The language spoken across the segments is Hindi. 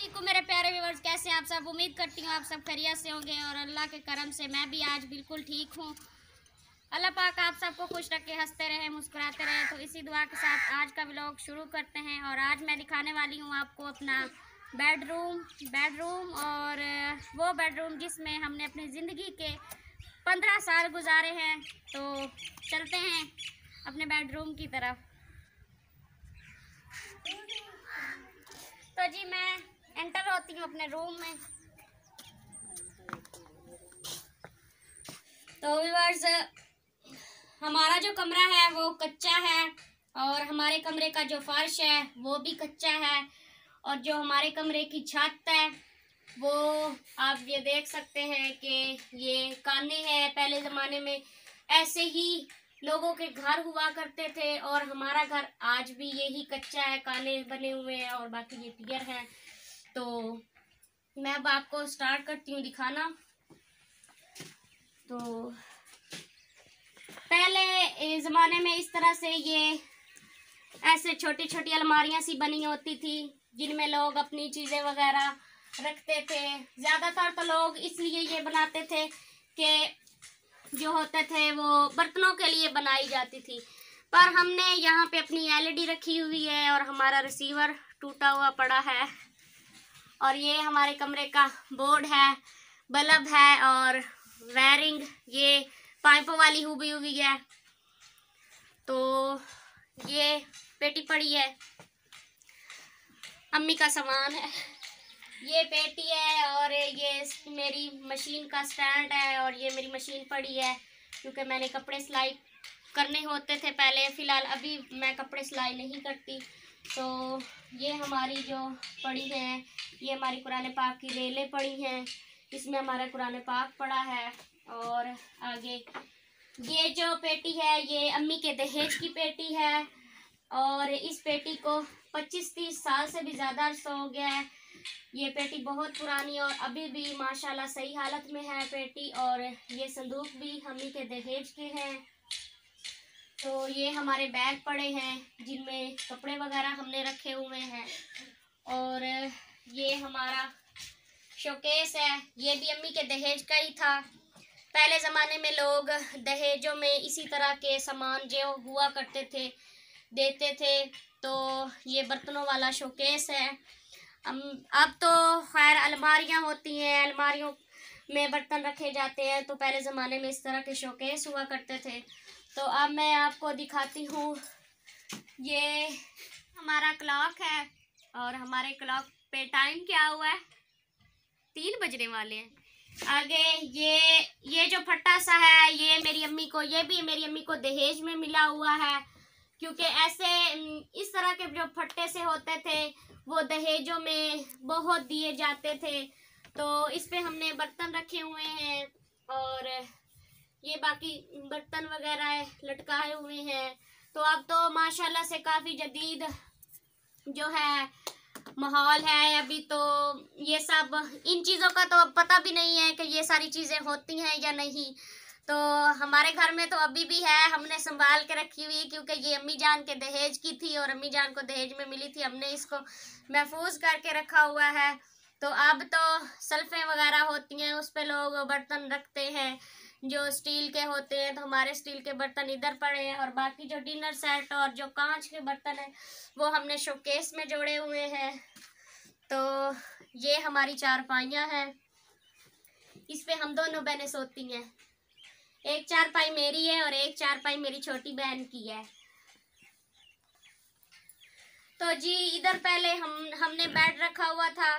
मेरे प्यारे व्यवर्स कैसे हैं आप सब उम्मीद करती हूँ आप सब खरिया से होंगे और अल्लाह के करम से मैं भी आज बिल्कुल ठीक हूँ अल्लाह पाक आप सबको खुश रखे हंसते रहे मुस्कुराते रहे तो इसी दुआ के साथ आज का ब्लॉग शुरू करते हैं और आज मैं दिखाने वाली हूँ आपको अपना बेडरूम बेडरूम और वो बेडरूम जिसमें हमने अपनी ज़िंदगी के पंद्रह साल गुजारे हैं तो चलते हैं अपने बेडरूम की तरफ अपने रूम में तो व्यूवर्स हमारा जो कमरा है वो कच्चा है और हमारे कमरे का जो फर्श है वो भी कच्चा है और जो हमारे कमरे की छत है वो आप ये देख सकते हैं कि ये काने हैं पहले ज़माने में ऐसे ही लोगों के घर हुआ करते थे और हमारा घर आज भी यही कच्चा है काने बने हुए हैं और बाकी ये पियर हैं तो मैं अब आपको स्टार्ट करती हूँ दिखाना तो पहले ज़माने में इस तरह से ये ऐसे छोटी छोटी अलमारियाँ सी बनी होती थी जिनमें लोग अपनी चीज़ें वगैरह रखते थे ज़्यादातर तो लोग इसलिए ये बनाते थे कि जो होते थे वो बर्तनों के लिए बनाई जाती थी पर हमने यहाँ पे अपनी एलईडी e रखी हुई है और हमारा रिसीवर टूटा हुआ पड़ा है और ये हमारे कमरे का बोर्ड है बल्ब है और वायरिंग ये पाइपों वाली हुई हुई है तो ये पेटी पड़ी है अम्मी का सामान है ये पेटी है और ये मेरी मशीन का स्टैंड है और ये मेरी मशीन पड़ी है क्योंकि मैंने कपड़े सिलाई करने होते थे पहले फ़िलहाल अभी मैं कपड़े सिलाई नहीं करती तो ये हमारी जो पड़ी हैं ये हमारी कुरान पाक की रेलें पड़ी हैं इसमें हमारा कुरान पाक पड़ा है और आगे ये जो पेटी है ये अम्मी के दहेज की पेटी है और इस पेटी को 25-30 साल से भी ज़्यादा अर्सा हो गया है ये पेटी बहुत पुरानी और अभी भी माशाल्लाह सही हालत में है पेटी और ये संदूक भी अम्मी के दहेज के हैं तो ये हमारे बैग पड़े हैं जिनमें कपड़े वगैरह हमने रखे हुए हैं और ये हमारा शोकेस है ये भी अम्मी के दहेज का ही था पहले ज़माने में लोग दहेजों में इसी तरह के सामान जो हुआ करते थे देते थे तो ये बर्तनों वाला शोकेस है अब तो खैर अलमारियाँ होती हैं अलमारियों में बर्तन रखे जाते हैं तो पहले ज़माने में इस तरह के शोकेस हुआ करते थे तो अब मैं आपको दिखाती हूँ ये हमारा क्लॉक है और हमारे क्लॉक पे टाइम क्या हुआ है तीन बजने वाले हैं आगे ये ये जो फट्टा सा है ये मेरी अम्मी को ये भी मेरी अम्मी को दहेज में मिला हुआ है क्योंकि ऐसे इस तरह के जो फट्टे से होते थे वो दहेजों में बहुत दिए जाते थे तो इस पे हमने बर्तन रखे हुए हैं और ये बाकी बर्तन वगैरह लटकाए हुए हैं तो अब तो माशाल्लाह से काफ़ी जदीद जो है माहौल है अभी तो ये सब इन चीज़ों का तो अब पता भी नहीं है कि ये सारी चीज़ें होती हैं या नहीं तो हमारे घर में तो अभी भी है हमने संभाल के रखी हुई क्योंकि ये अम्मी जान के दहेज की थी और अम्मी जान को दहेज में मिली थी हमने इसको महफूज करके रखा हुआ है तो अब तो सल्फें वगैरह होती हैं उस पर लोग बर्तन रखते हैं जो स्टील के होते हैं तो हमारे स्टील के बर्तन इधर पड़े हैं और बाकी जो डिनर सेट और जो कांच के बर्तन हैं वो हमने शोकेस में जोड़े हुए हैं तो ये हमारी चारपाइयाँ हैं इस पर हम दोनों बहनें सोती हैं एक चारपाई मेरी है और एक चारपाई मेरी छोटी बहन की है तो जी इधर पहले हम हमने बेड रखा हुआ था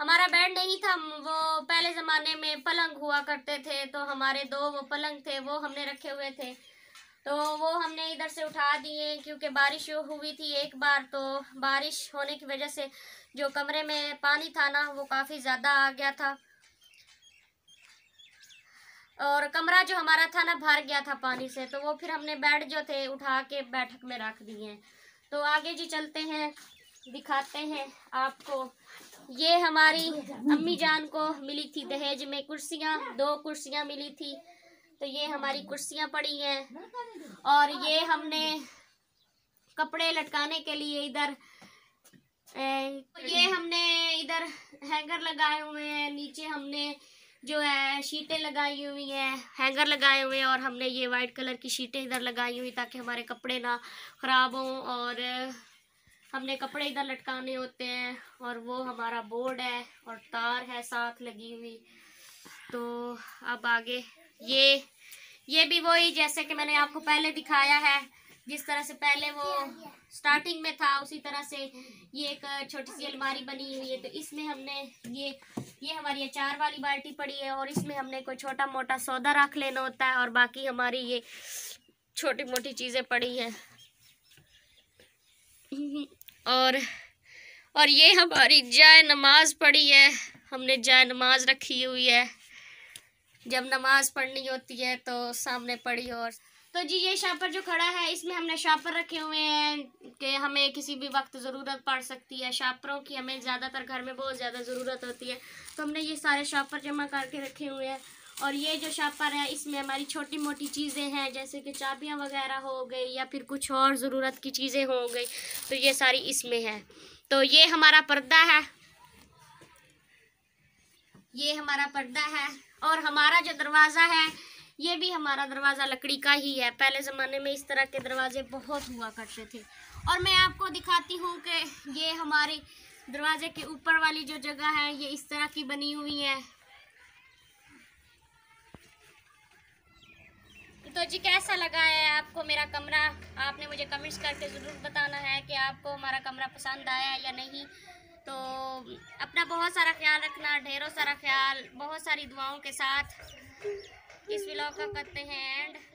हमारा बेड नहीं था वो पहले ज़माने में पलंग हुआ करते थे तो हमारे दो वो पलंग थे वो हमने रखे हुए थे तो वो हमने इधर से उठा दिए क्योंकि बारिश हुई थी एक बार तो बारिश होने की वजह से जो कमरे में पानी था ना वो काफ़ी ज़्यादा आ गया था और कमरा जो हमारा था ना भर गया था पानी से तो वो फिर हमने बेड जो थे उठा के बैठक में रख दिए तो आगे जी चलते हैं दिखाते हैं आपको ये हमारी अम्मी जान को मिली थी दहेज में कुर्सियाँ दो कुर्सियाँ मिली थी तो ये हमारी कुर्सियाँ पड़ी हैं और ये हमने कपड़े लटकाने के लिए इधर ये हमने इधर हैंगर लगाए हुए हैं नीचे हमने जो है शीटें लगाई हुई हैं हैंगर लगाए हुए हैं और हमने ये वाइट कलर की शीटें इधर लगाई हुई ताकि हमारे कपड़े ना ख़राब हों और हमने कपड़े इधर लटकाने होते हैं और वो हमारा बोर्ड है और तार है साथ लगी हुई तो अब आगे ये ये भी वही जैसे कि मैंने आपको पहले दिखाया है जिस तरह से पहले वो स्टार्टिंग में था उसी तरह से ये एक छोटी सी अलमारी बनी हुई है तो इसमें हमने ये ये हमारी अचार वाली बाल्टी पड़ी है और इसमें हमने कोई छोटा मोटा सौदा रख लेना होता है और बाकी हमारी ये छोटी मोटी चीज़ें पड़ी हैं और और ये हमारी जाय नमाज पढ़ी है हमने जाय नमाज रखी हुई है जब नमाज पढ़नी होती है तो सामने पढ़ी और तो जी ये शापर जो खड़ा है इसमें हमने शापर रखे हुए हैं कि हमें किसी भी वक्त ज़रूरत पड़ सकती है शापरों की हमें ज़्यादातर घर में बहुत ज़्यादा ज़रूरत होती है तो हमने ये सारे शापर जमा करके रखे हुए हैं और ये जो शापर है इसमें हमारी छोटी मोटी चीज़ें हैं जैसे कि चाबियाँ वगैरह हो गई या फिर कुछ और ज़रूरत की चीज़ें हो गई तो ये सारी इसमें है तो ये हमारा पर्दा है ये हमारा पर्दा है और हमारा जो दरवाज़ा है ये भी हमारा दरवाज़ा लकड़ी का ही है पहले ज़माने में इस तरह के दरवाजे बहुत हुआ करते थे और मैं आपको दिखाती हूँ कि ये हमारे दरवाजे के ऊपर वाली जो जगह है ये इस तरह की बनी हुई है तो जी कैसा लगा है आपको मेरा कमरा आपने मुझे कमेंट्स करके ज़रूर बताना है कि आपको हमारा कमरा पसंद आया या नहीं तो अपना बहुत सारा ख्याल रखना ढेरों सारा ख्याल बहुत सारी दुआओं के साथ इस व्लॉग का करते हैं एंड